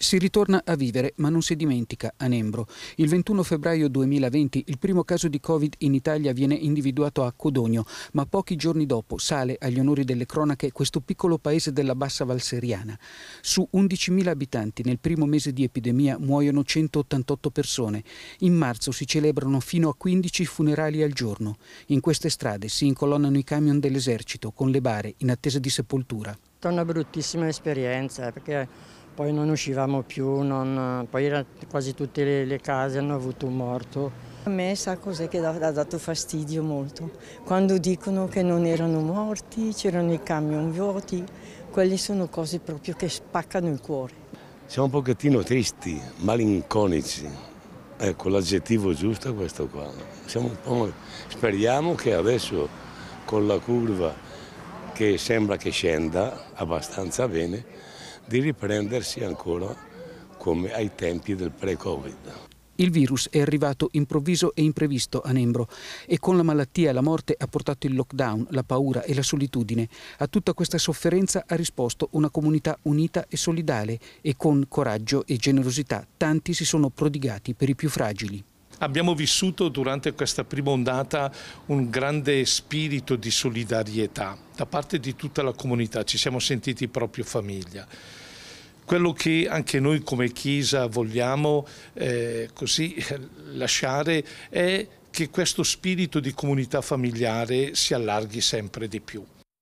Si ritorna a vivere, ma non si dimentica a Nembro. Il 21 febbraio 2020 il primo caso di Covid in Italia viene individuato a Codogno, ma pochi giorni dopo sale agli onori delle cronache questo piccolo paese della bassa valseriana. Su 11.000 abitanti nel primo mese di epidemia muoiono 188 persone. In marzo si celebrano fino a 15 funerali al giorno. In queste strade si incolonnano i camion dell'esercito con le bare in attesa di sepoltura. È una bruttissima esperienza perché poi non uscivamo più, non... poi era, quasi tutte le, le, case hanno avuto un morto. A me sa cos'è che ha dato fastidio molto, quando dicono che non erano morti, c'erano i camion vuoti, quelle sono cose proprio che spaccano il cuore. Siamo un pochettino tristi, malinconici, ecco l'aggettivo giusto è questo qua. Speriamo che adesso con la curva che sembra che scenda abbastanza bene, di riprendersi ancora come ai tempi del pre-Covid. Il virus è arrivato improvviso e imprevisto a Nembro e con la malattia e la morte ha portato il lockdown, la paura e la solitudine. A tutta questa sofferenza ha risposto una comunità unita e solidale e con coraggio e generosità tanti si sono prodigati per i più fragili. Abbiamo vissuto durante questa prima ondata un grande spirito di solidarietà da parte di tutta la comunità, ci siamo sentiti proprio famiglia quello che anche noi come Chiesa vogliamo eh, così lasciare è che questo spirito di comunità familiare si allarghi sempre di più.